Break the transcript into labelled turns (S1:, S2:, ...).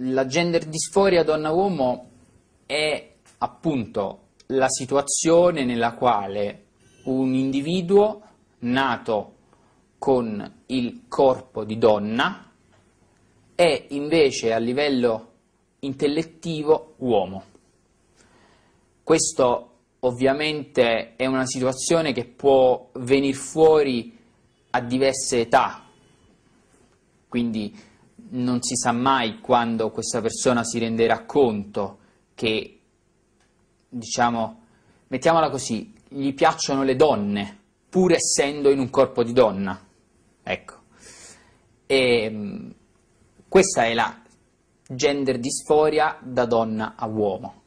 S1: la gender disforia donna-uomo è appunto la situazione nella quale un individuo nato con il corpo di donna è invece a livello intellettivo uomo. Questo ovviamente è una situazione che può venire fuori a diverse età, quindi non si sa mai quando questa persona si renderà conto che, diciamo, mettiamola così, gli piacciono le donne, pur essendo in un corpo di donna. Ecco. E, mm, questa è la gender disforia da donna a uomo.